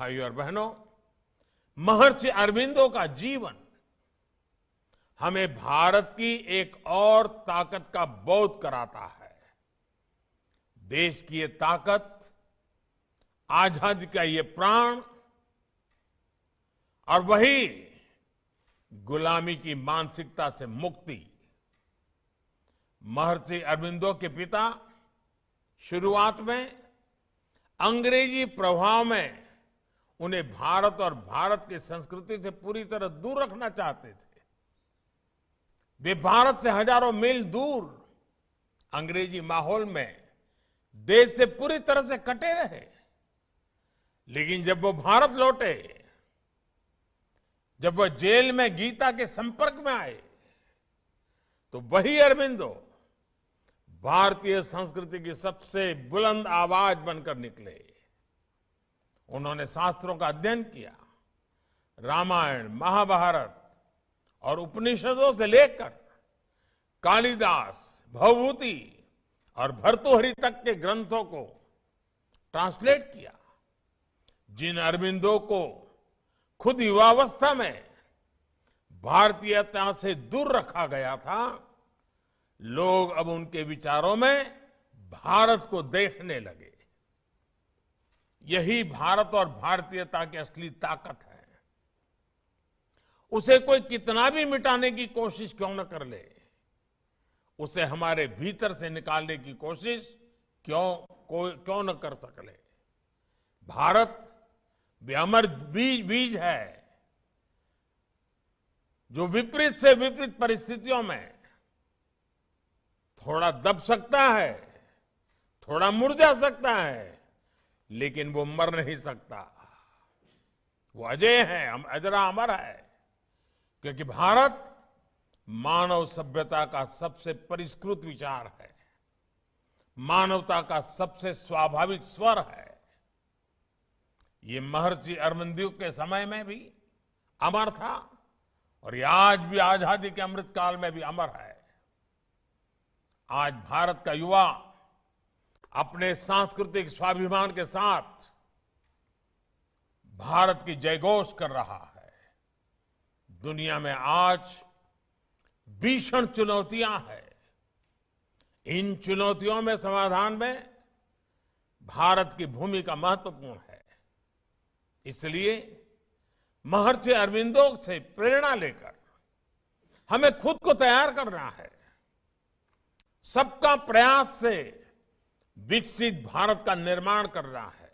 भाइयों और बहनों महर्षि अरविंदों का जीवन हमें भारत की एक और ताकत का बोध कराता है देश की ये ताकत आजादी का ये प्राण और वही गुलामी की मानसिकता से मुक्ति महर्षि अरविंदो के पिता शुरुआत में अंग्रेजी प्रभाव में उन्हें भारत और भारत की संस्कृति से पूरी तरह दूर रखना चाहते थे वे भारत से हजारों मील दूर अंग्रेजी माहौल में देश से पूरी तरह से कटे रहे लेकिन जब वो भारत लौटे जब वह जेल में गीता के संपर्क में आए तो वही अरविंदो भारतीय संस्कृति की सबसे बुलंद आवाज बनकर निकले उन्होंने शास्त्रों का अध्ययन किया रामायण महाभारत और उपनिषदों से लेकर कालिदास भवभूति और भर्तुहरि तक के ग्रंथों को ट्रांसलेट किया जिन अरविंदों को खुद युवावस्था में भारतीयता से दूर रखा गया था लोग अब उनके विचारों में भारत को देखने लगे यही भारत और भारतीयता की असली ताकत है उसे कोई कितना भी मिटाने की कोशिश क्यों न कर ले उसे हमारे भीतर से निकालने की कोशिश क्यों को, क्यों न कर सक ले भारत वे अमर बीज बीज है जो विपरीत से विपरीत परिस्थितियों में थोड़ा दब सकता है थोड़ा मुरझा सकता है लेकिन वो मर नहीं सकता वो अजय है हम अजरा अमर है क्योंकि भारत मानव सभ्यता का सबसे परिष्कृत विचार है मानवता का सबसे स्वाभाविक स्वर है ये महर्षि अरमंदिव के समय में भी अमर था और ये आज भी आजादी के अमृतकाल में भी अमर है आज भारत का युवा अपने सांस्कृतिक स्वाभिमान के साथ भारत की जयघोष कर रहा है दुनिया में आज भीषण चुनौतियां हैं इन चुनौतियों में समाधान में भारत की भूमिका महत्वपूर्ण है इसलिए महर्षि अरविंदो से प्रेरणा लेकर हमें खुद को तैयार करना है सबका प्रयास से विकसित भारत का निर्माण कर रहा है